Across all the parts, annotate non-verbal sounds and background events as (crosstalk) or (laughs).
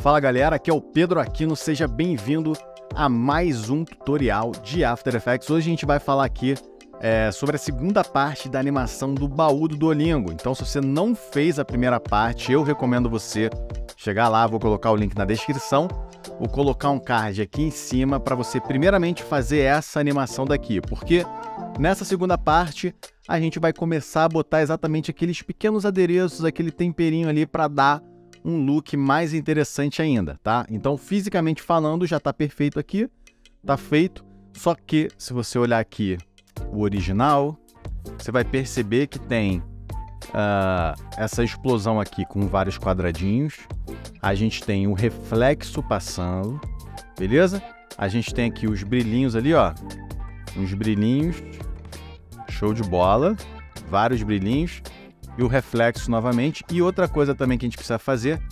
Fala galera, aqui é o Pedro Aquino, seja bem-vindo a mais um tutorial de After Effects. Hoje a gente vai falar aqui é, sobre a segunda parte da animação do baú do Duolingo. Então se você não fez a primeira parte, eu recomendo você chegar lá, vou colocar o link na descrição, vou colocar um card aqui em cima para você primeiramente fazer essa animação daqui, porque nessa segunda parte a gente vai começar a botar exatamente aqueles pequenos adereços, aquele temperinho ali para dar um look mais interessante ainda, tá? Então, fisicamente falando, já está perfeito aqui, tá feito. Só que se você olhar aqui o original, você vai perceber que tem uh, essa explosão aqui com vários quadradinhos. A gente tem o reflexo passando, beleza? A gente tem aqui os brilhinhos ali, ó. Uns brilhinhos. Show de bola. Vários brilhinhos e o reflexo novamente. E outra coisa também que a gente precisa fazer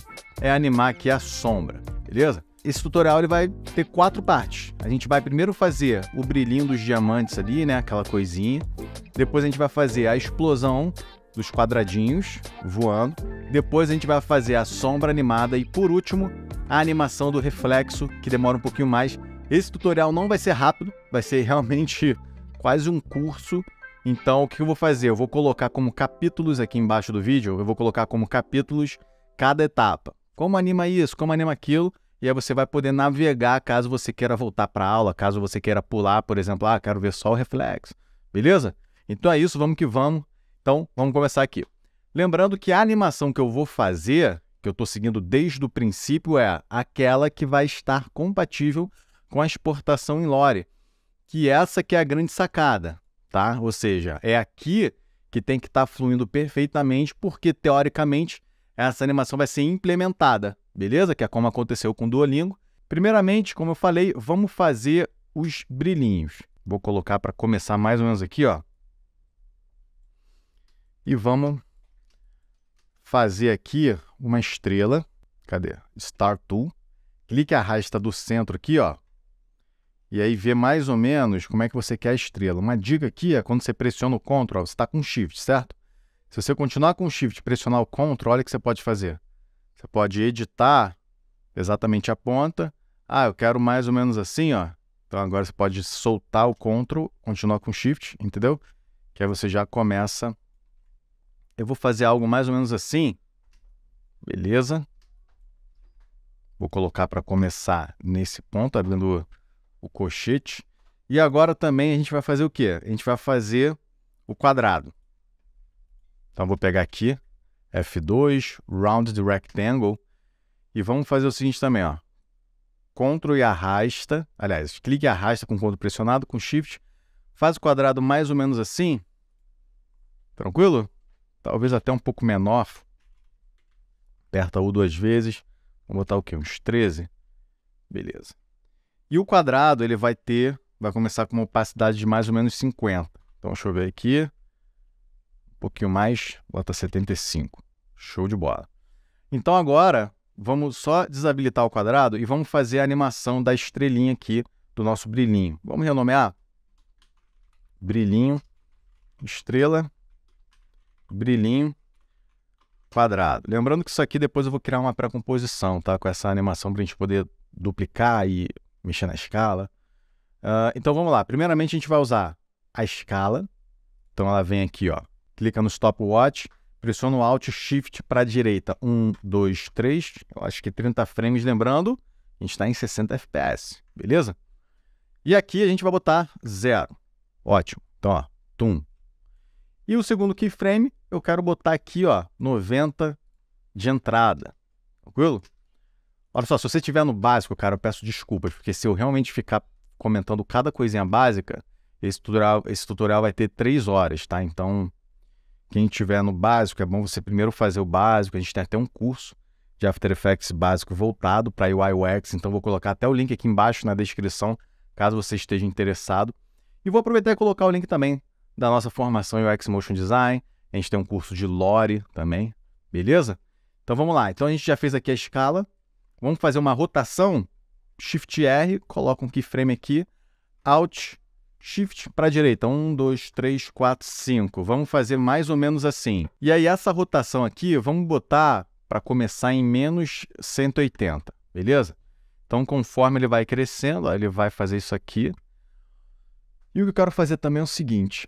é animar aqui a sombra, beleza? Esse tutorial ele vai ter quatro partes. A gente vai primeiro fazer o brilhinho dos diamantes ali, né? Aquela coisinha. Depois a gente vai fazer a explosão dos quadradinhos voando. Depois a gente vai fazer a sombra animada e por último a animação do reflexo, que demora um pouquinho mais. Esse tutorial não vai ser rápido, vai ser (laughs) realmente quase um curso então, o que eu vou fazer? Eu vou colocar como capítulos aqui embaixo do vídeo, eu vou colocar como capítulos cada etapa. Como anima isso, como anima aquilo, e aí você vai poder navegar caso você queira voltar para a aula, caso você queira pular, por exemplo, ah, quero ver só o reflexo, beleza? Então é isso, vamos que vamos. Então, vamos começar aqui. Lembrando que a animação que eu vou fazer, que eu estou seguindo desde o princípio, é aquela que vai estar compatível com a exportação em Lore, que é essa que é a grande sacada tá? Ou seja, é aqui que tem que estar tá fluindo perfeitamente, porque teoricamente essa animação vai ser implementada, beleza? Que é como aconteceu com o Duolingo. Primeiramente, como eu falei, vamos fazer os brilhinhos. Vou colocar para começar mais ou menos aqui, ó. E vamos fazer aqui uma estrela. Cadê? Star Tool. Clique e arrasta do centro aqui, ó, e aí ver mais ou menos como é que você quer a estrela. Uma dica aqui é quando você pressiona o Ctrl, você está com Shift, certo? Se você continuar com o Shift e pressionar o Ctrl, olha o que você pode fazer. Você pode editar exatamente a ponta. Ah, eu quero mais ou menos assim, ó. Então agora você pode soltar o Ctrl, continuar com Shift, entendeu? Que aí você já começa. Eu vou fazer algo mais ou menos assim. Beleza. Vou colocar para começar nesse ponto, abrindo o cochete. E agora também a gente vai fazer o quê? A gente vai fazer o quadrado. Então vou pegar aqui, F2, Round the Rectangle, e vamos fazer o seguinte também, ó. Ctrl e arrasta, aliás, clique e arrasta com o Ctrl pressionado, com Shift, faz o quadrado mais ou menos assim, tranquilo? Talvez até um pouco menor, aperta U duas vezes, vamos botar o quê? Uns 13, beleza. E o quadrado ele vai ter, vai começar com uma opacidade de mais ou menos 50. Então deixa eu ver aqui. Um pouquinho mais, bota 75. Show de bola. Então agora vamos só desabilitar o quadrado e vamos fazer a animação da estrelinha aqui do nosso brilhinho. Vamos renomear? Brilhinho, estrela, brilhinho, quadrado. Lembrando que isso aqui depois eu vou criar uma pré-composição, tá? Com essa animação para a gente poder duplicar e mexer na escala. Uh, então vamos lá. Primeiramente a gente vai usar a escala. Então ela vem aqui, ó. Clica no stopwatch, pressiona o Alt Shift para a direita. 1, 2, 3. Eu acho que 30 frames, lembrando, a gente está em 60 FPS, beleza? E aqui a gente vai botar zero. Ótimo. Então, ó, tum. E o segundo keyframe, eu quero botar aqui, ó, 90 de entrada. Tranquilo? Olha só, se você estiver no básico, cara, eu peço desculpas, porque se eu realmente ficar comentando cada coisinha básica, esse tutorial, esse tutorial vai ter três horas, tá? Então, quem estiver no básico, é bom você primeiro fazer o básico. A gente tem até um curso de After Effects básico voltado para UI UX, então vou colocar até o link aqui embaixo na descrição, caso você esteja interessado. E vou aproveitar e colocar o link também da nossa formação UX Motion Design. A gente tem um curso de Lore também, beleza? Então vamos lá. Então a gente já fez aqui a escala, Vamos fazer uma rotação? Shift R, coloca um keyframe aqui, Alt, Shift para a direita, 1, 2, 3, 4, 5. Vamos fazer mais ou menos assim. E aí essa rotação aqui, vamos botar para começar em menos 180, beleza? Então conforme ele vai crescendo, ó, ele vai fazer isso aqui. E o que eu quero fazer também é o seguinte,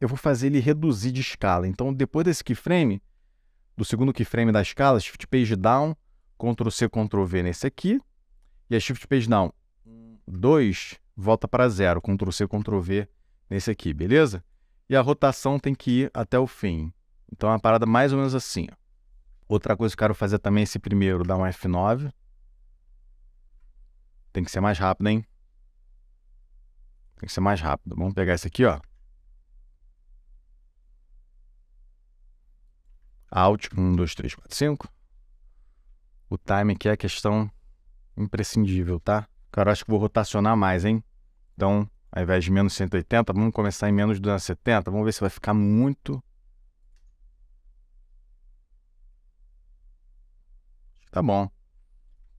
eu vou fazer ele reduzir de escala. Então depois desse keyframe, do segundo keyframe da escala, Shift Page Down, Ctrl+C, Ctrl+V nesse aqui. E a Shift Page Down 2 volta para zero. Ctrl+C, Ctrl+V nesse aqui, beleza? E a rotação tem que ir até o fim. Então é uma parada mais ou menos assim. Ó. Outra coisa que eu quero fazer também é esse primeiro, dar um F9. Tem que ser mais rápido, hein? Tem que ser mais rápido. Vamos pegar esse aqui, ó. Alt, 1, 2, 3, 4, 5. O time aqui é a questão imprescindível, tá? Cara, acho que vou rotacionar mais, hein? Então, ao invés de menos 180, vamos começar em menos 270. Vamos ver se vai ficar muito. Tá bom.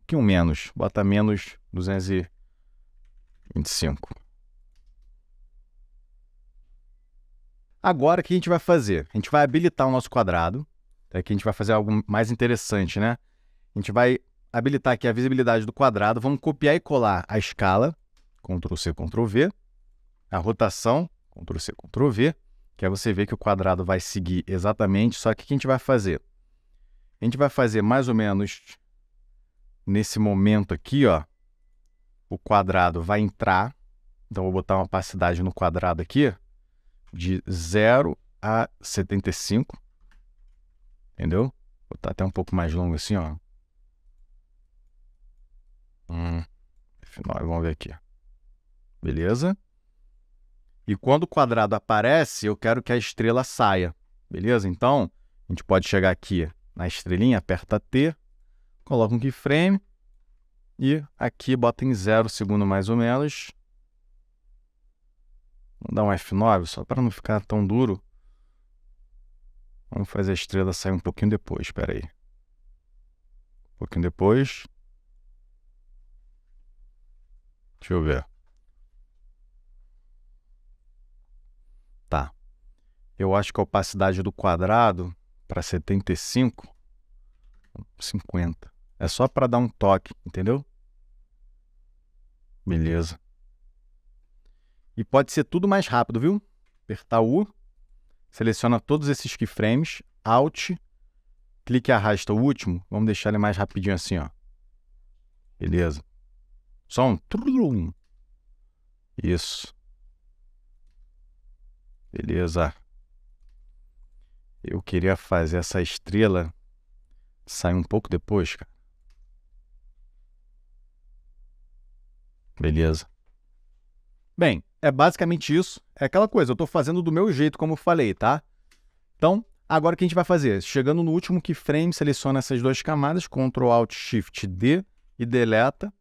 Aqui um menos. Bota menos 225. Agora, o que a gente vai fazer? A gente vai habilitar o nosso quadrado. Aqui é a gente vai fazer algo mais interessante, né? A gente vai habilitar aqui a visibilidade do quadrado, vamos copiar e colar a escala, Ctrl+C, Ctrl+V, a rotação, Ctrl+C, Ctrl+V, que aí você vê que o quadrado vai seguir exatamente, só que o que a gente vai fazer? A gente vai fazer mais ou menos nesse momento aqui, ó, o quadrado vai entrar, então vou botar uma opacidade no quadrado aqui, de 0 a 75, entendeu? Vou botar até um pouco mais longo assim, ó, Hum. F9, vamos ver aqui. Beleza? E quando o quadrado aparece, eu quero que a estrela saia. Beleza? Então, a gente pode chegar aqui na estrelinha, aperta T, coloca um keyframe e aqui bota em zero segundo mais ou menos. Vamos dar um F9 só para não ficar tão duro. Vamos fazer a estrela sair um pouquinho depois, espera aí. Um pouquinho depois. Deixa eu ver. Tá. Eu acho que a opacidade do quadrado para 75, 50. É só para dar um toque, entendeu? Beleza. E pode ser tudo mais rápido, viu? Apertar U, seleciona todos esses keyframes, Alt, clique e arrasta o último. Vamos deixar ele mais rapidinho assim, ó. Beleza. Só um. trulum, Isso. Beleza. Eu queria fazer essa estrela sair um pouco depois, cara. Beleza. Bem, é basicamente isso. É aquela coisa, eu estou fazendo do meu jeito, como eu falei, tá? Então, agora o que a gente vai fazer? Chegando no último keyframe, seleciona essas duas camadas, Ctrl Alt Shift D e deleta.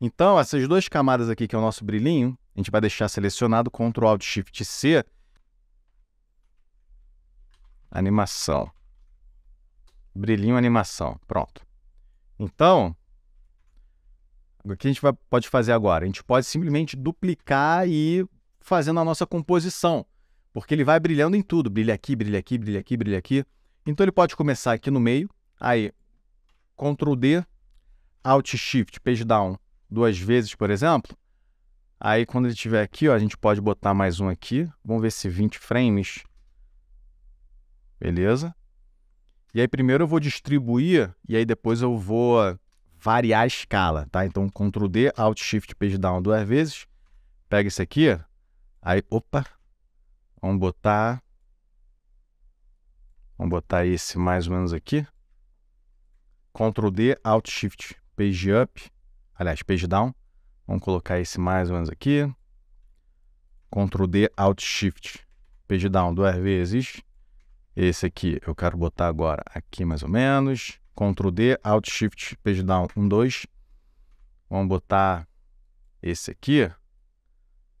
Então, essas duas camadas aqui, que é o nosso brilhinho, a gente vai deixar selecionado, Ctrl Alt Shift C, animação, brilhinho, animação, pronto. Então, o que a gente vai, pode fazer agora? A gente pode simplesmente duplicar e ir fazendo a nossa composição, porque ele vai brilhando em tudo, brilha aqui, brilha aqui, brilha aqui, brilha aqui. Então, ele pode começar aqui no meio, aí, Ctrl D, Alt Shift, Page Down, duas vezes, por exemplo, aí quando ele tiver aqui, ó, a gente pode botar mais um aqui. Vamos ver se 20 frames. Beleza? E aí primeiro eu vou distribuir e aí depois eu vou variar a escala, tá? Então Ctrl D, Alt Shift Page Down duas vezes. Pega esse aqui, aí, opa, vamos botar Vamos botar esse mais ou menos aqui. Ctrl D, Alt Shift, Page Up aliás, page down. Vamos colocar esse mais ou menos aqui. Ctrl D, Alt Shift, page down duas vezes. Esse aqui eu quero botar agora aqui mais ou menos. Ctrl D, Alt Shift, page down 1, 2. Vamos botar esse aqui.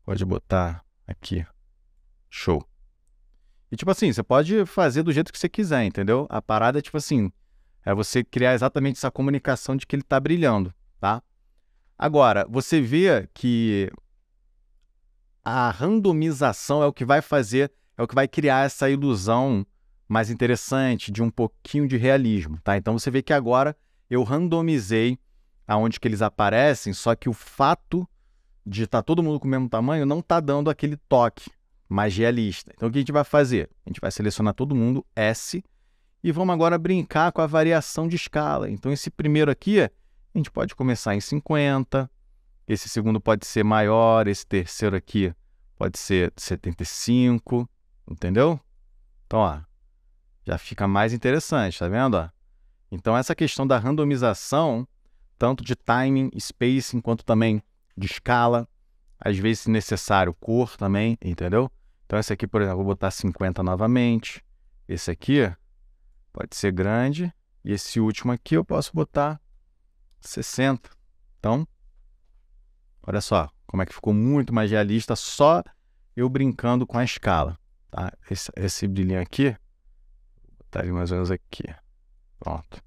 Pode botar aqui. Show. E tipo assim, você pode fazer do jeito que você quiser, entendeu? A parada é tipo assim, é você criar exatamente essa comunicação de que ele está brilhando. Agora, você vê que a randomização é o que vai fazer, é o que vai criar essa ilusão mais interessante de um pouquinho de realismo, tá? Então você vê que agora eu randomizei aonde que eles aparecem, só que o fato de estar tá todo mundo com o mesmo tamanho não está dando aquele toque mais realista. Então o que a gente vai fazer? A gente vai selecionar todo mundo S e vamos agora brincar com a variação de escala. Então esse primeiro aqui a gente pode começar em 50, esse segundo pode ser maior, esse terceiro aqui pode ser 75, entendeu? Então, ó, já fica mais interessante, tá vendo? Ó? Então, essa questão da randomização, tanto de timing, spacing, quanto também de escala, às vezes, se necessário, cor também, entendeu? Então, esse aqui, por exemplo, vou botar 50 novamente. Esse aqui pode ser grande. E esse último aqui eu posso botar 60. Então, olha só como é que ficou muito mais realista só eu brincando com a escala. Tá? Esse, esse brilhinho aqui, vou botar ele mais ou menos aqui. Pronto.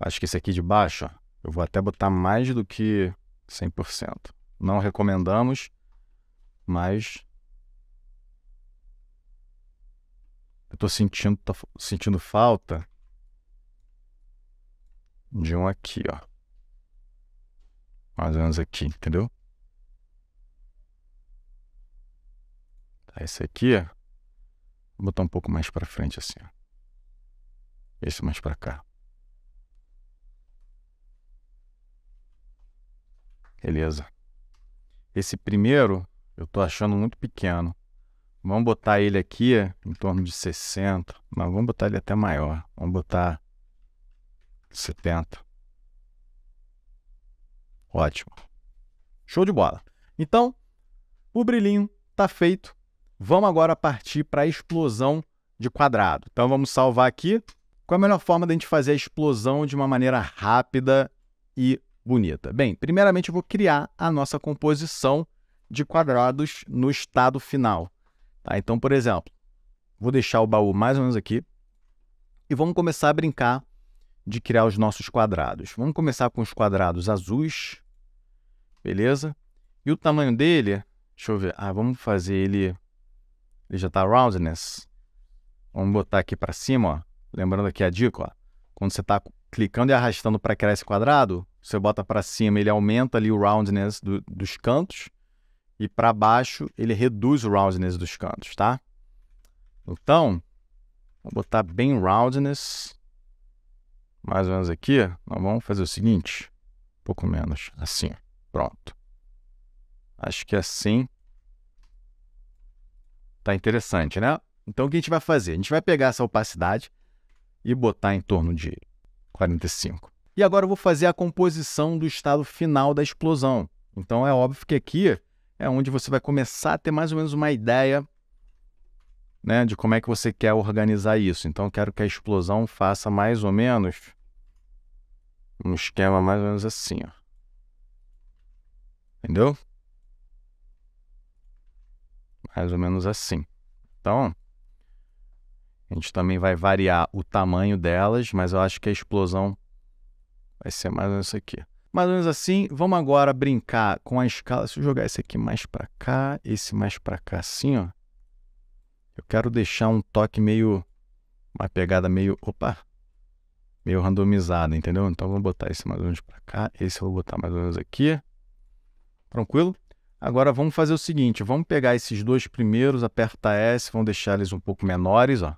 Acho que esse aqui de baixo, eu vou até botar mais do que 100%. Não recomendamos, mas Eu tô sentindo, tô sentindo falta de um aqui, ó. Mais ou menos aqui, entendeu? Tá, esse aqui, ó. Vou botar um pouco mais pra frente, assim, ó. Esse mais pra cá. Beleza. Esse primeiro eu tô achando muito pequeno. Vamos botar ele aqui em torno de 60, mas vamos botar ele até maior. Vamos botar 70. Ótimo. Show de bola. Então, o brilhinho está feito. Vamos agora partir para a explosão de quadrado. Então, vamos salvar aqui. Qual é a melhor forma de a gente fazer a explosão de uma maneira rápida e bonita? Bem, primeiramente eu vou criar a nossa composição de quadrados no estado final. Tá? Então, por exemplo, vou deixar o baú mais ou menos aqui e vamos começar a brincar de criar os nossos quadrados. Vamos começar com os quadrados azuis, beleza? E o tamanho dele, deixa eu ver, ah, vamos fazer ele, ele já está roundness. Vamos botar aqui para cima, ó. lembrando aqui a dica, ó. quando você está clicando e arrastando para criar esse quadrado, você bota para cima, ele aumenta ali o roundness do, dos cantos e para baixo ele reduz o roundness dos cantos, tá? Então, vou botar bem roundness, mais ou menos aqui. Nós vamos fazer o seguinte, um pouco menos, assim, pronto. Acho que assim tá interessante, né? Então, o que a gente vai fazer? A gente vai pegar essa opacidade e botar em torno de 45. E agora eu vou fazer a composição do estado final da explosão. Então, é óbvio que aqui é onde você vai começar a ter mais ou menos uma ideia né, de como é que você quer organizar isso. Então, eu quero que a explosão faça mais ou menos um esquema mais ou menos assim. Ó. Entendeu? Mais ou menos assim. Então, a gente também vai variar o tamanho delas, mas eu acho que a explosão vai ser mais ou menos isso aqui mais ou menos assim. Vamos agora brincar com a escala. Se eu jogar esse aqui mais para cá, esse mais para cá, assim, ó. Eu quero deixar um toque meio, uma pegada meio, opa, meio randomizada, entendeu? Então vamos botar esse mais ou menos para cá, esse eu vou botar mais ou menos aqui. Tranquilo? Agora vamos fazer o seguinte, vamos pegar esses dois primeiros, aperta S, vamos deixar eles um pouco menores, ó.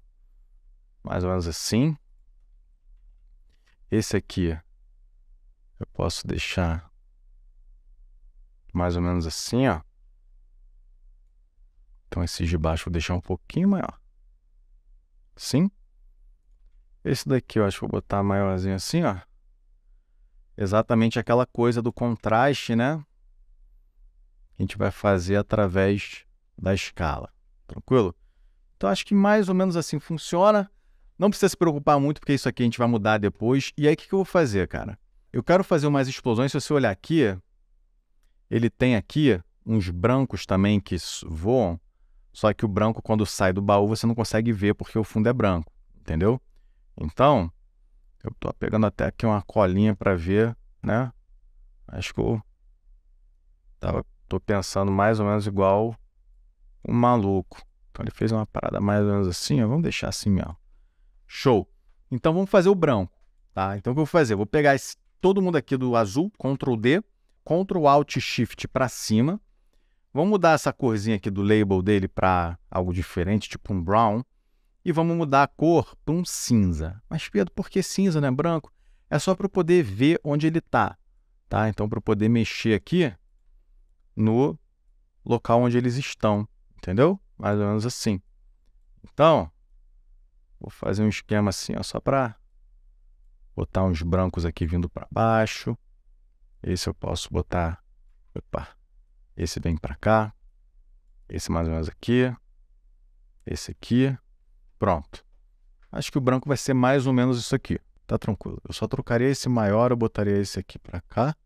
Mais ou menos assim. Esse aqui eu posso deixar mais ou menos assim, ó. Então esse de baixo eu vou deixar um pouquinho maior. Sim? Esse daqui eu acho que vou botar maiorzinho assim, ó. Exatamente aquela coisa do contraste, né? a gente vai fazer através da escala. Tranquilo? Então acho que mais ou menos assim funciona. Não precisa se preocupar muito, porque isso aqui a gente vai mudar depois. E aí o que, que eu vou fazer, cara? Eu quero fazer umas explosões. Se você olhar aqui, ele tem aqui uns brancos também que voam. Só que o branco, quando sai do baú, você não consegue ver porque o fundo é branco, entendeu? Então, eu estou pegando até aqui uma colinha para ver, né? Acho que eu tava, tô pensando mais ou menos igual um maluco. Então ele fez uma parada mais ou menos assim, ó. Vamos deixar assim mesmo. Show. Então vamos fazer o branco, tá? Então o que eu vou fazer? Eu vou pegar esse todo mundo aqui do azul, Ctrl D, Ctrl Alt Shift para cima. Vamos mudar essa corzinha aqui do label dele para algo diferente, tipo um brown. E vamos mudar a cor para um cinza. Mas Pedro, por que cinza, né? branco? É só para eu poder ver onde ele está. Tá? Então, para eu poder mexer aqui no local onde eles estão. Entendeu? Mais ou menos assim. Então, vou fazer um esquema assim, ó, só para botar uns brancos aqui vindo para baixo. Esse eu posso botar, opa, esse vem para cá, esse mais ou menos aqui, esse aqui, pronto. Acho que o branco vai ser mais ou menos isso aqui, tá tranquilo. Eu só trocaria esse maior, eu botaria esse aqui para cá,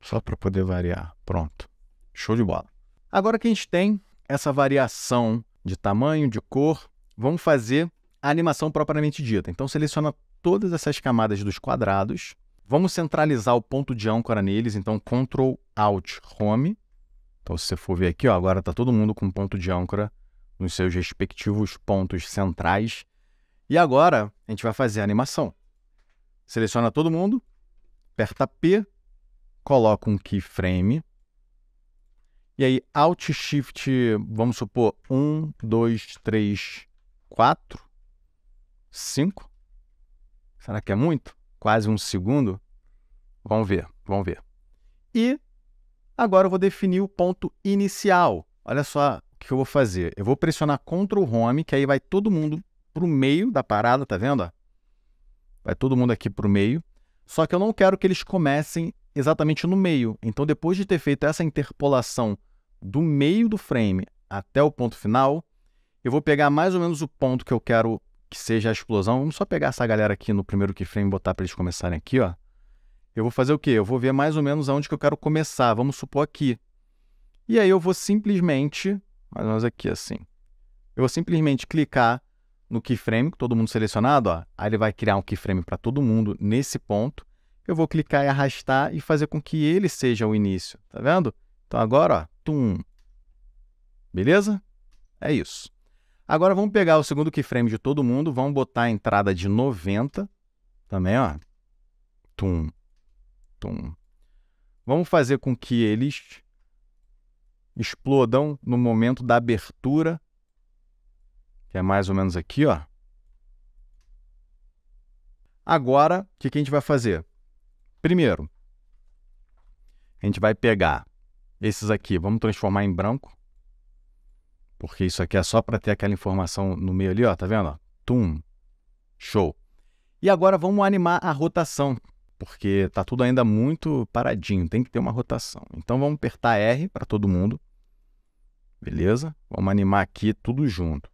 só para poder variar, pronto. Show de bola. Agora que a gente tem essa variação de tamanho, de cor, vamos fazer a animação propriamente dita. Então seleciona todas essas camadas dos quadrados. Vamos centralizar o ponto de âncora neles, então Ctrl Alt Home. Então, se você for ver aqui, ó, agora está todo mundo com ponto de âncora nos seus respectivos pontos centrais. E agora a gente vai fazer a animação. Seleciona todo mundo, aperta P, coloca um keyframe. E aí, Alt Shift, vamos supor, 1, 2, 3, 4, 5. Será que é muito? Quase um segundo? Vamos ver, vamos ver. E agora eu vou definir o ponto inicial. Olha só o que eu vou fazer. Eu vou pressionar Ctrl Home, que aí vai todo mundo para o meio da parada, tá vendo? Vai todo mundo aqui para o meio. Só que eu não quero que eles comecem exatamente no meio. Então, depois de ter feito essa interpolação do meio do frame até o ponto final, eu vou pegar mais ou menos o ponto que eu quero que seja a explosão. Vamos só pegar essa galera aqui no primeiro keyframe e botar para eles começarem aqui, ó. Eu vou fazer o quê? Eu vou ver mais ou menos aonde que eu quero começar. Vamos supor aqui. E aí eu vou simplesmente, mais ou menos aqui assim. Eu vou simplesmente clicar no keyframe, todo mundo selecionado, ó. Aí ele vai criar um keyframe para todo mundo nesse ponto. Eu vou clicar e arrastar e fazer com que ele seja o início, tá vendo? Então agora, ó, tum. Beleza? É isso. Agora vamos pegar o segundo keyframe de todo mundo, vamos botar a entrada de 90 também, ó. Tum, tum. Vamos fazer com que eles explodam no momento da abertura, que é mais ou menos aqui, ó. Agora, o que, que a gente vai fazer? Primeiro, a gente vai pegar esses aqui, vamos transformar em branco. Porque isso aqui é só para ter aquela informação no meio ali, ó, tá vendo? Tum. Show. E agora vamos animar a rotação, porque está tudo ainda muito paradinho, tem que ter uma rotação. Então vamos apertar R para todo mundo. Beleza? Vamos animar aqui tudo junto.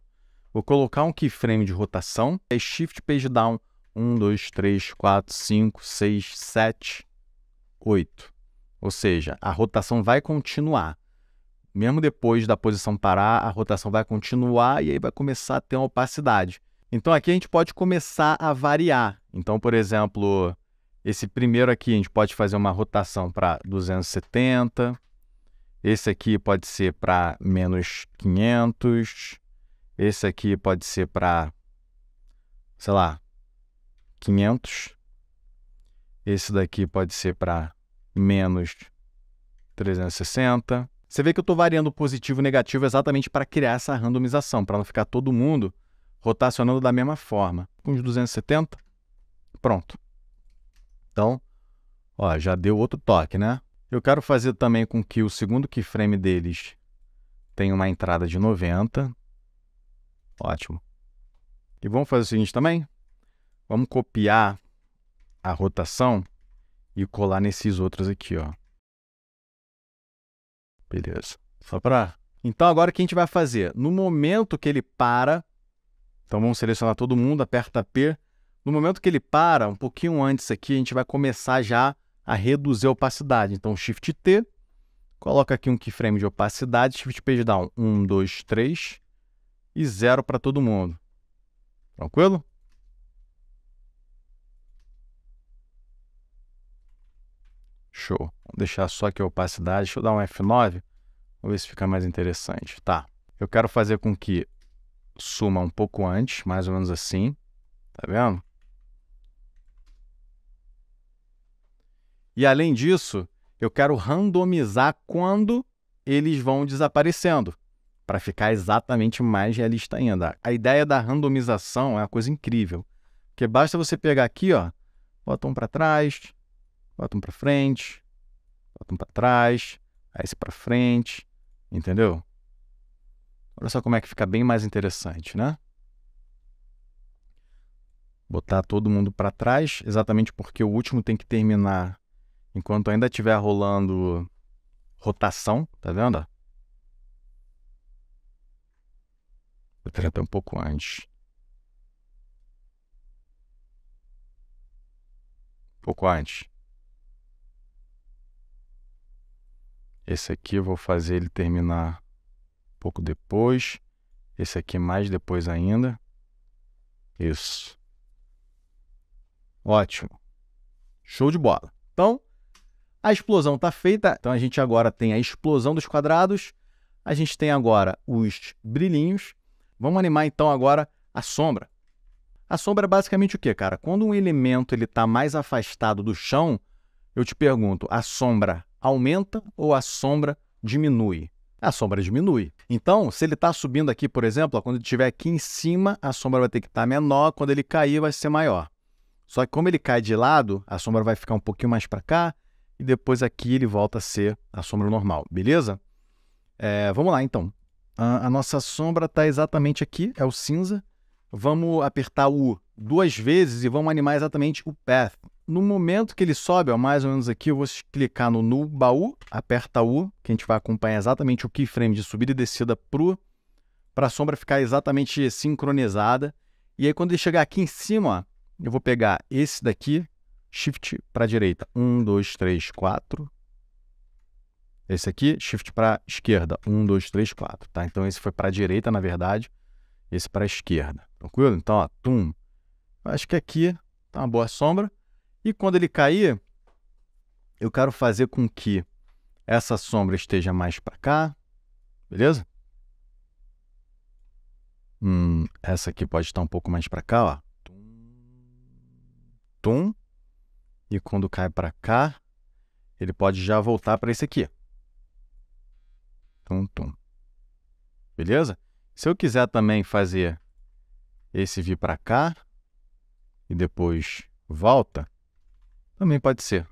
Vou colocar um keyframe de rotação, é Shift Page Down, 1, 2, 3, 4, 5, 6, 7, 8. Ou seja, a rotação vai continuar. Mesmo depois da posição parar, a rotação vai continuar e aí vai começar a ter uma opacidade. Então aqui a gente pode começar a variar. Então, por exemplo, esse primeiro aqui a gente pode fazer uma rotação para 270. Esse aqui pode ser para menos 500. Esse aqui pode ser para, sei lá, 500. Esse daqui pode ser para menos 360. Você vê que eu estou variando positivo e negativo exatamente para criar essa randomização, para não ficar todo mundo rotacionando da mesma forma. uns 270, pronto. Então, ó, já deu outro toque, né? Eu quero fazer também com que o segundo keyframe deles tenha uma entrada de 90. Ótimo. E vamos fazer o seguinte também. Vamos copiar a rotação e colar nesses outros aqui, ó. Beleza. Só para. Então agora o que a gente vai fazer? No momento que ele para, então vamos selecionar todo mundo, aperta P. No momento que ele para, um pouquinho antes aqui, a gente vai começar já a reduzir a opacidade. Então Shift T, coloca aqui um keyframe de opacidade, Shift Page Down 1, 2, 3 e 0 para todo mundo. Tranquilo? Show. Vou deixar só aqui a opacidade. Deixa eu dar um F9. Vou ver se fica mais interessante. Tá. Eu quero fazer com que suma um pouco antes, mais ou menos assim. Tá vendo? E além disso, eu quero randomizar quando eles vão desaparecendo, para ficar exatamente mais realista ainda. A ideia da randomização é uma coisa incrível, porque basta você pegar aqui, ó, bota um para trás, bota um para frente, bota um para trás, aí esse para frente, entendeu? Olha só como é que fica bem mais interessante, né? Botar todo mundo para trás, exatamente porque o último tem que terminar enquanto ainda estiver rolando rotação, tá vendo? Vou tentar um pouco antes. Um pouco antes. Esse aqui eu vou fazer ele terminar um pouco depois. Esse aqui mais depois ainda. Isso. Ótimo. Show de bola. Então, a explosão está feita. Então, a gente agora tem a explosão dos quadrados. A gente tem agora os brilhinhos. Vamos animar, então, agora a sombra. A sombra é basicamente o quê, cara? Quando um elemento ele está mais afastado do chão, eu te pergunto, a sombra aumenta ou a sombra diminui? A sombra diminui. Então, se ele está subindo aqui, por exemplo, ó, quando ele estiver aqui em cima, a sombra vai ter que estar tá menor, quando ele cair, vai ser maior. Só que como ele cai de lado, a sombra vai ficar um pouquinho mais para cá e depois aqui ele volta a ser a sombra normal, beleza? É, vamos lá, então. A, a nossa sombra está exatamente aqui, é o cinza. Vamos apertar o duas vezes e vamos animar exatamente o path, no momento que ele sobe, ó, mais ou menos aqui, eu vou clicar no null baú, aperta U, que a gente vai acompanhar exatamente o keyframe de subida e descida para a sombra ficar exatamente sincronizada. E aí quando ele chegar aqui em cima, ó, eu vou pegar esse daqui, Shift para a direita, 1, 2, 3, 4. Esse aqui, Shift para a esquerda, 1, 2, 3, 4. Tá? Então esse foi para a direita, na verdade, esse para a esquerda. Tranquilo? Então, ó, tum. Acho que aqui tá uma boa sombra. E quando ele cair, eu quero fazer com que essa sombra esteja mais para cá, beleza? Hum, essa aqui pode estar um pouco mais para cá, ó. Tum. E quando cai para cá, ele pode já voltar para esse aqui. Tum, tum. Beleza? Se eu quiser também fazer esse vir para cá e depois volta, também pode ser.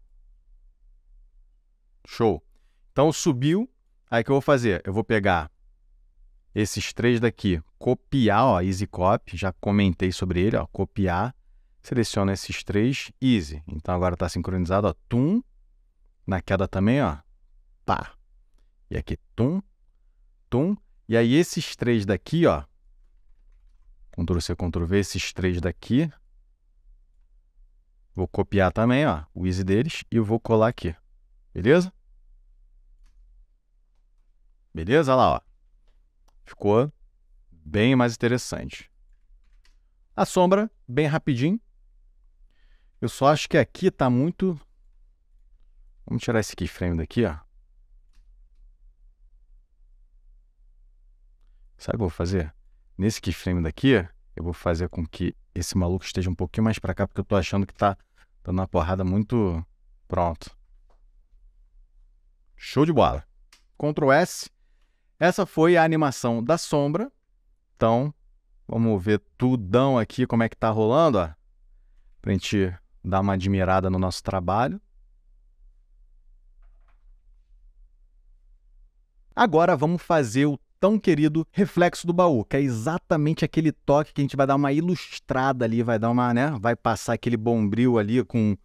Show. Então subiu. Aí o que eu vou fazer? Eu vou pegar esses três daqui, copiar, ó, easy copy, já comentei sobre ele, ó, copiar, seleciono esses três, easy. Então agora está sincronizado, ó, tum, na queda também, ó, pá. E aqui tum, tum, e aí esses três daqui, ó, Ctrl C, Ctrl V, esses três daqui, Vou copiar também, ó, o easy deles e eu vou colar aqui. Beleza? Beleza? Olha lá, ó. Ficou bem mais interessante. A sombra, bem rapidinho. Eu só acho que aqui tá muito... Vamos tirar esse keyframe daqui, ó. Sabe o que eu vou fazer? Nesse keyframe daqui, eu vou fazer com que esse maluco esteja um pouquinho mais pra cá, porque eu tô achando que tá dando uma porrada muito. Pronto. Show de bola. Ctrl S. Essa foi a animação da sombra. Então, vamos ver tudão aqui, como é que tá rolando, ó. Pra gente dar uma admirada no nosso trabalho. Agora vamos fazer o tão querido reflexo do baú, que é exatamente aquele toque que a gente vai dar uma ilustrada ali, vai dar uma, né, vai passar aquele bombril ali com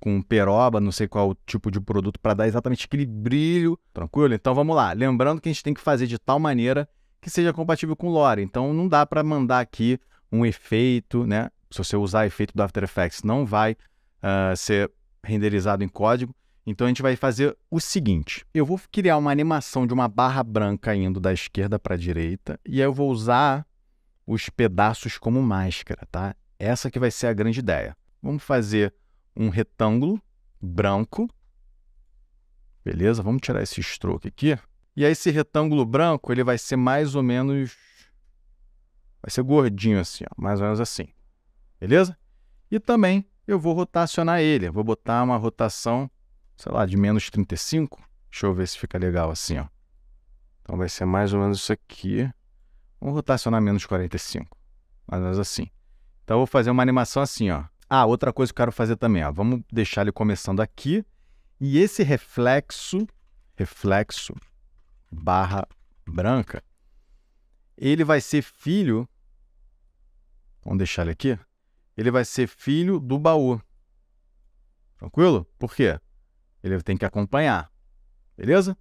com peroba, não sei qual tipo de produto para dar exatamente aquele brilho. Tranquilo? Então vamos lá. Lembrando que a gente tem que fazer de tal maneira que seja compatível com Lore. Então não dá para mandar aqui um efeito, né? Se você usar efeito do After Effects, não vai uh, ser renderizado em código. Então a gente vai fazer o seguinte: eu vou criar uma animação de uma barra branca indo da esquerda para a direita, e aí eu vou usar os pedaços como máscara, tá? Essa que vai ser a grande ideia. Vamos fazer um retângulo branco. Beleza? Vamos tirar esse stroke aqui. E aí esse retângulo branco, ele vai ser mais ou menos vai ser gordinho assim, ó, mais ou menos assim. Beleza? E também eu vou rotacionar ele, vou botar uma rotação sei lá, de menos 35. Deixa eu ver se fica legal assim, ó. Então vai ser mais ou menos isso aqui. Vamos rotacionar menos 45. Mais ou menos assim. Então eu vou fazer uma animação assim, ó. Ah, outra coisa que eu quero fazer também, ó. Vamos deixar ele começando aqui. E esse reflexo, reflexo barra branca, ele vai ser filho... Vamos deixar ele aqui. Ele vai ser filho do baú. Tranquilo? Por quê? Ele tem que acompanhar. Beleza?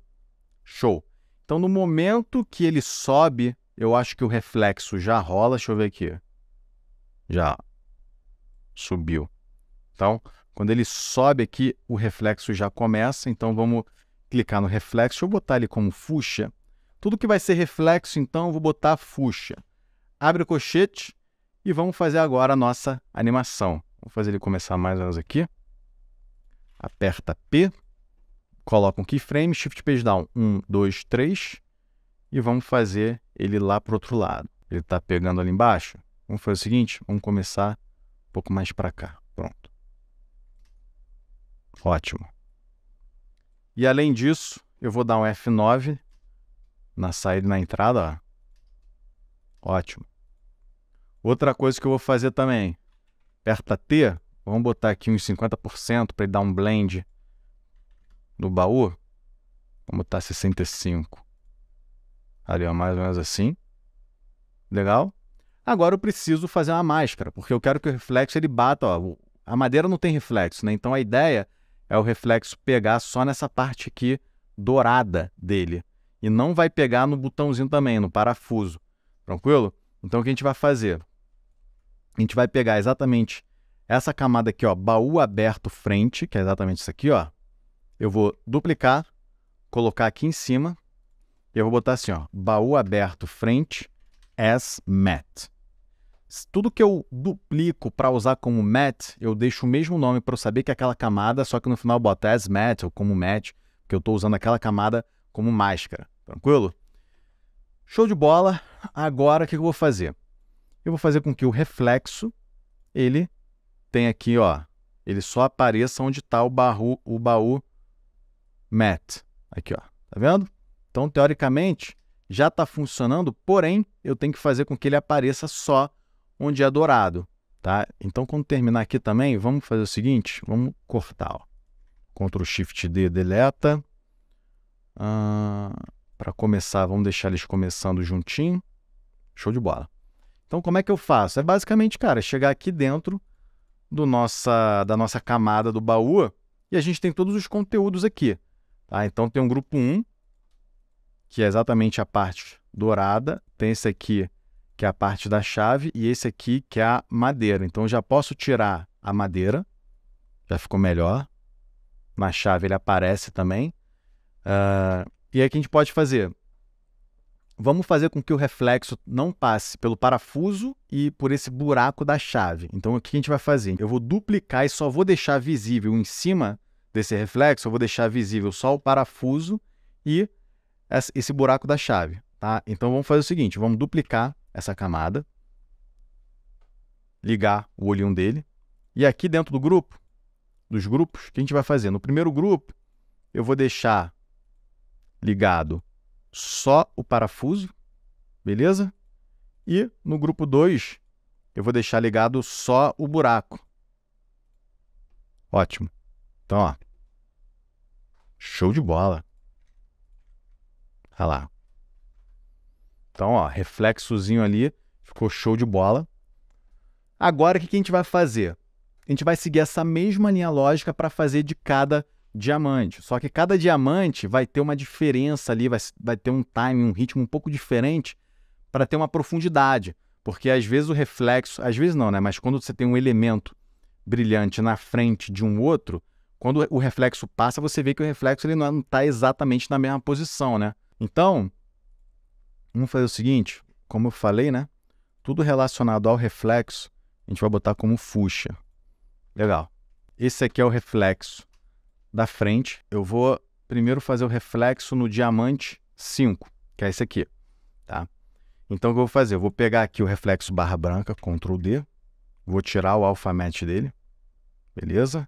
Show. Então, no momento que ele sobe, eu acho que o reflexo já rola. Deixa eu ver aqui. Já subiu. Então, quando ele sobe aqui, o reflexo já começa. Então, vamos clicar no reflexo. Deixa eu botar ele como fuxa. Tudo que vai ser reflexo, então, eu vou botar fuxa. Abre o cochete e vamos fazer agora a nossa animação. Vou fazer ele começar mais ou menos aqui aperta P, coloca um keyframe, shift page down 1, 2, 3 e vamos fazer ele lá para o outro lado. Ele está pegando ali embaixo. Vamos fazer o seguinte, vamos começar um pouco mais para cá. Pronto. Ótimo. E além disso, eu vou dar um F9 na saída e na entrada. Ó. Ótimo. Outra coisa que eu vou fazer também, aperta T, Vamos botar aqui uns 50% para ele dar um blend no baú. Vamos botar 65. Ali, ó, mais ou menos assim. Legal? Agora eu preciso fazer uma máscara, porque eu quero que o reflexo ele bata, ó. A madeira não tem reflexo, né? Então a ideia é o reflexo pegar só nessa parte aqui dourada dele. E não vai pegar no botãozinho também, no parafuso. Tranquilo? Então o que a gente vai fazer? A gente vai pegar exatamente essa camada aqui, ó, baú aberto frente, que é exatamente isso aqui, ó. Eu vou duplicar, colocar aqui em cima e eu vou botar assim, ó, baú aberto frente as mat. Tudo que eu duplico para usar como mat, eu deixo o mesmo nome para eu saber que é aquela camada, só que no final boto as mat ou como mat, porque eu estou usando aquela camada como máscara. Tranquilo? Show de bola. Agora o que eu vou fazer? Eu vou fazer com que o reflexo ele tem aqui, ó, ele só apareça onde está o, barro o baú mat. Aqui, ó, tá vendo? Então, teoricamente, já está funcionando, porém, eu tenho que fazer com que ele apareça só onde é dourado, tá? Então, quando terminar aqui também, vamos fazer o seguinte, vamos cortar, ó. Ctrl Shift D deleta. Ah, Para começar, vamos deixar eles começando juntinho. Show de bola. Então, como é que eu faço? É basicamente, cara, é chegar aqui dentro do nossa, da nossa camada do baú e a gente tem todos os conteúdos aqui. Tá? Então tem um grupo 1, que é exatamente a parte dourada, tem esse aqui que é a parte da chave e esse aqui que é a madeira. Então já posso tirar a madeira, já ficou melhor. Na chave ele aparece também. Uh, e aí o que a gente pode fazer? vamos fazer com que o reflexo não passe pelo parafuso e por esse buraco da chave. Então, o que a gente vai fazer? Eu vou duplicar e só vou deixar visível em cima desse reflexo, eu vou deixar visível só o parafuso e esse buraco da chave. Tá? Então, vamos fazer o seguinte, vamos duplicar essa camada, ligar o olhinho dele, e aqui dentro do grupo, dos grupos, o que a gente vai fazer? No primeiro grupo, eu vou deixar ligado só o parafuso, beleza? E no grupo 2, eu vou deixar ligado só o buraco. Ótimo. Então, ó. Show de bola. Olha lá. Então, ó, reflexozinho ali. Ficou show de bola. Agora, o que a gente vai fazer? A gente vai seguir essa mesma linha lógica para fazer de cada diamante. Só que cada diamante vai ter uma diferença ali, vai, vai ter um time, um ritmo um pouco diferente para ter uma profundidade. Porque às vezes o reflexo, às vezes não, né? Mas quando você tem um elemento brilhante na frente de um outro, quando o reflexo passa, você vê que o reflexo ele não está é, exatamente na mesma posição, né? Então, vamos fazer o seguinte, como eu falei, né? Tudo relacionado ao reflexo, a gente vai botar como fuxa. Legal. Esse aqui é o reflexo da frente, eu vou primeiro fazer o reflexo no diamante 5, que é esse aqui, tá? Então o que eu vou fazer? Eu vou pegar aqui o reflexo barra branca, Ctrl D, vou tirar o alpha dele, beleza?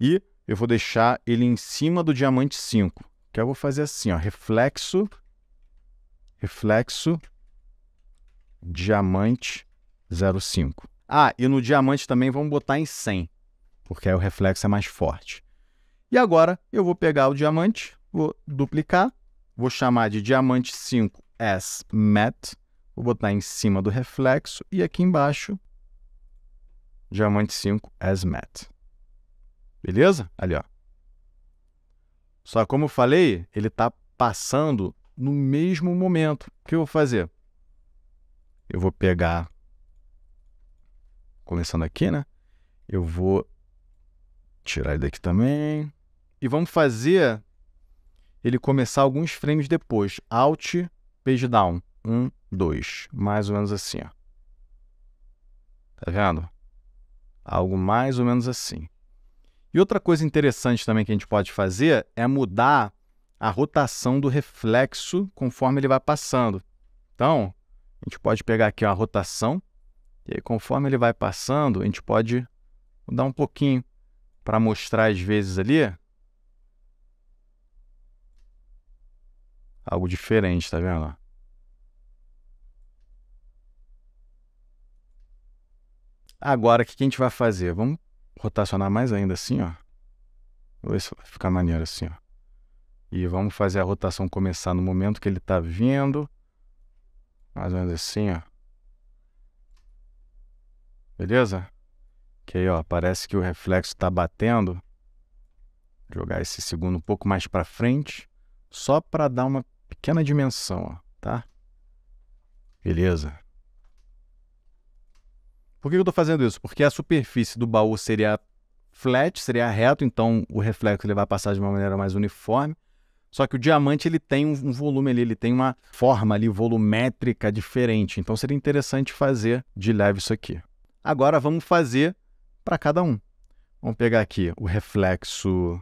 E eu vou deixar ele em cima do diamante 5, que eu vou fazer assim, ó, reflexo, reflexo, diamante 05. Ah, e no diamante também vamos botar em 100, porque aí o reflexo é mais forte. E agora eu vou pegar o diamante, vou duplicar, vou chamar de diamante 5 as mat, vou botar em cima do reflexo e aqui embaixo diamante 5 as mat. Beleza? Ali, ó. Só como eu falei, ele está passando no mesmo momento. O que eu vou fazer? Eu vou pegar, começando aqui, né? Eu vou tirar ele daqui também e vamos fazer ele começar alguns frames depois. Alt, page down. 1, 2. Mais ou menos assim. Ó. Tá vendo? Algo mais ou menos assim. E outra coisa interessante também que a gente pode fazer é mudar a rotação do reflexo conforme ele vai passando. Então, a gente pode pegar aqui a rotação, e aí, conforme ele vai passando, a gente pode mudar um pouquinho para mostrar às vezes ali algo diferente, tá vendo? Agora, o que, a gente vai fazer? Vamos rotacionar mais ainda assim, ó. Vou ver se vai ficar maneiro assim, ó. E vamos fazer a rotação começar no momento que ele tá vindo. Mais ou menos assim, ó. Beleza? Que aí, ó, parece que o reflexo tá batendo. Vou jogar esse segundo um pouco mais para frente, só para dar uma pequena dimensão, ó, tá? Beleza. Por que eu estou fazendo isso? Porque a superfície do baú seria flat, seria reto, então o reflexo ele vai passar de uma maneira mais uniforme. Só que o diamante ele tem um volume ali, ele tem uma forma ali volumétrica diferente. Então seria interessante fazer de leve isso aqui. Agora vamos fazer para cada um. Vamos pegar aqui o reflexo.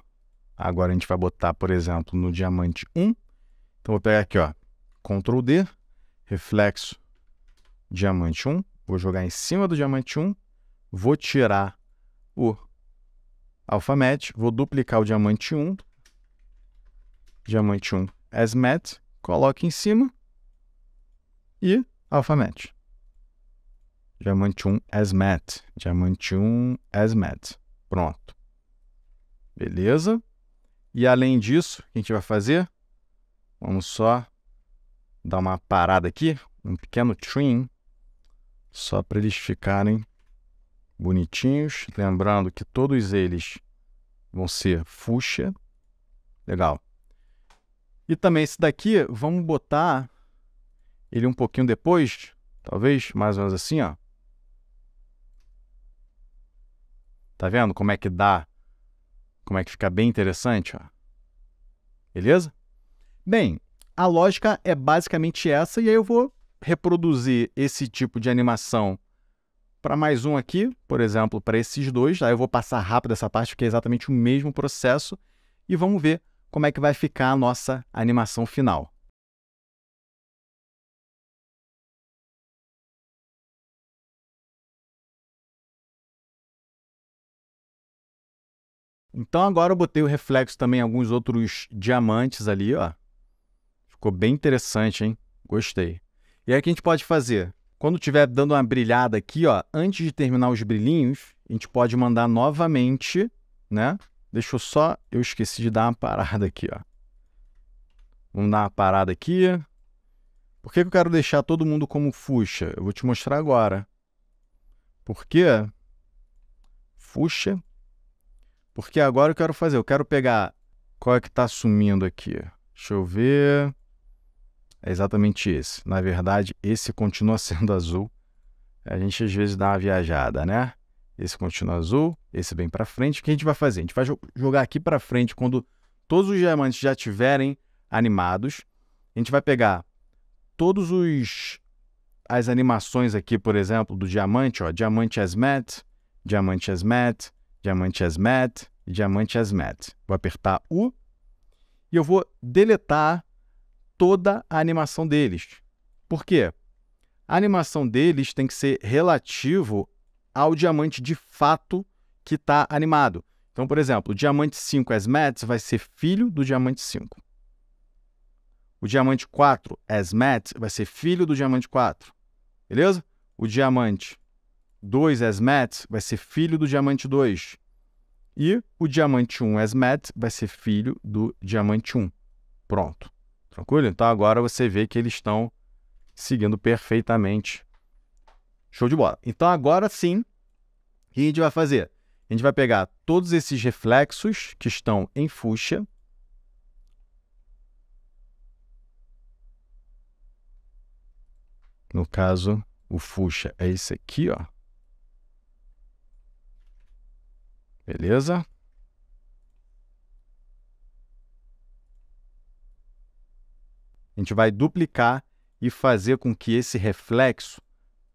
Agora a gente vai botar, por exemplo, no diamante 1. Então vou pegar aqui, ó, Ctrl D, reflexo, diamante 1, vou jogar em cima do diamante 1, vou tirar o alfamet, vou duplicar o diamante 1, diamante 1 as mat, coloco em cima e alfamet. Diamante 1 as mat, diamante 1 as mat. Pronto. Beleza? E além disso, o que a gente vai fazer? Vamos só dar uma parada aqui, um pequeno trim, só para eles ficarem bonitinhos. Lembrando que todos eles vão ser fuchsia, Legal. E também esse daqui, vamos botar ele um pouquinho depois, talvez, mais ou menos assim, ó. Tá vendo como é que dá? Como é que fica bem interessante, ó. Beleza? Bem, a lógica é basicamente essa, e aí eu vou reproduzir esse tipo de animação para mais um aqui, por exemplo, para esses dois. Aí eu vou passar rápido essa parte, porque é exatamente o mesmo processo, e vamos ver como é que vai ficar a nossa animação final. Então agora eu botei o reflexo também em alguns outros diamantes ali, ó. Ficou bem interessante, hein? Gostei. E aí o que a gente pode fazer? Quando estiver dando uma brilhada aqui, ó, antes de terminar os brilhinhos, a gente pode mandar novamente, né? Deixa eu só, eu esqueci de dar uma parada aqui, ó. Vamos dar uma parada aqui. Por que, eu quero deixar todo mundo como fuxa? Eu vou te mostrar agora. Por quê? Fuxa. Porque agora eu quero fazer, eu quero pegar qual é que tá sumindo aqui. Deixa eu ver é exatamente esse. Na verdade, esse continua (laughs) sendo azul. A gente às vezes dá uma viajada, né? Esse continua azul, esse bem para frente. O que a gente vai fazer? A gente vai jogar aqui para frente quando todos os diamantes já estiverem animados. A gente vai pegar todos os as animações aqui, por exemplo, do diamante, ó, diamante as matte, diamante as matte, diamante as matte, diamante as matte. Vou apertar U e eu vou deletar toda a animação deles. Por quê? A animação deles tem que ser relativo ao diamante de fato que está animado. Então, por exemplo, o diamante 5 Esmet vai ser filho do diamante 5. O diamante 4 Esmet vai ser filho do diamante 4. Beleza? O diamante 2 Esmet vai ser filho do diamante 2. E o diamante 1 Esmet vai ser filho do diamante 1. Pronto. Tranquilo? Então agora você vê que eles estão seguindo perfeitamente. Show de bola. Então agora sim, o que a gente vai fazer? A gente vai pegar todos esses reflexos que estão em fuxa. No caso, o fuxa é esse aqui, ó. Beleza? A gente vai duplicar e fazer com que esse reflexo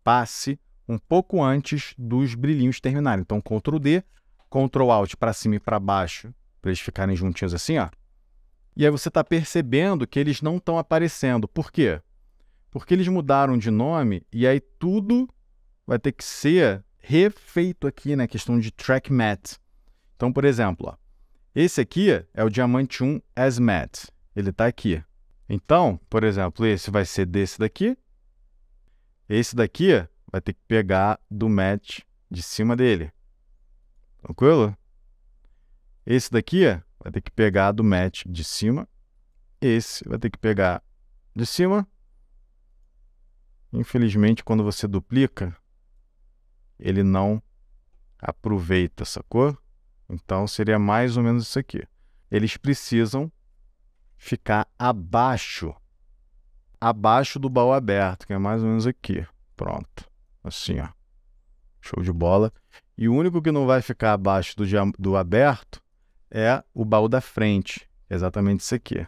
passe um pouco antes dos brilhinhos terminarem. Então, Ctrl D, Ctrl Alt para cima e para baixo, para eles ficarem juntinhos assim, ó. E aí você está percebendo que eles não estão aparecendo. Por quê? Porque eles mudaram de nome e aí tudo vai ter que ser refeito aqui na né? questão de track mat. Então, por exemplo, ó, esse aqui é o Diamante 1 as mat. Ele está aqui. Então, por exemplo, esse vai ser desse daqui. Esse daqui vai ter que pegar do match de cima dele. Tranquilo? Esse daqui vai ter que pegar do match de cima. Esse vai ter que pegar de cima. Infelizmente, quando você duplica, ele não aproveita, sacou? Então, seria mais ou menos isso aqui. Eles precisam ficar abaixo, abaixo do baú aberto, que é mais ou menos aqui. Pronto. Assim, ó. Show de bola. E o único que não vai ficar abaixo do, do aberto é o baú da frente. É exatamente isso aqui.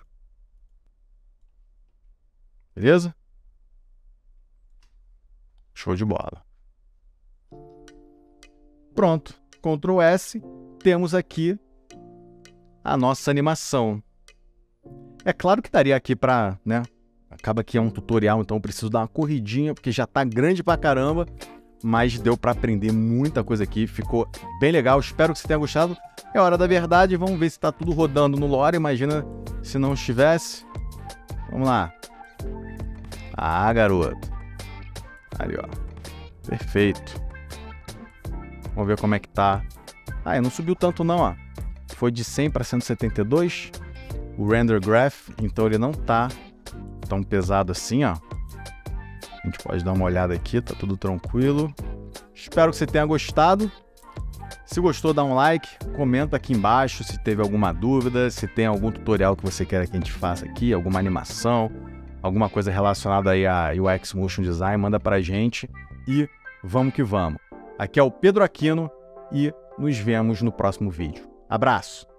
Beleza? Show de bola. Pronto. Ctrl S, temos aqui a nossa animação. É claro que daria aqui pra, né? Acaba que é um tutorial, então eu preciso dar uma corridinha, porque já tá grande pra caramba. Mas deu para aprender muita coisa aqui, ficou bem legal. Espero que você tenha gostado. É hora da verdade, vamos ver se tá tudo rodando no lore. Imagina se não estivesse. Vamos lá. Ah, garoto. Ali, ó. Perfeito. Vamos ver como é que tá. Ah, eu não subiu tanto não, ó. Foi de 100 para 172 o render graph, então ele não tá tão pesado assim, ó. A gente pode dar uma olhada aqui, tá tudo tranquilo. Espero que você tenha gostado. Se gostou, dá um like, comenta aqui embaixo se teve alguma dúvida, se tem algum tutorial que você quer que a gente faça aqui, alguma animação, alguma coisa relacionada aí a UX Motion Design, manda pra gente e vamos que vamos. Aqui é o Pedro Aquino e nos vemos no próximo vídeo. Abraço!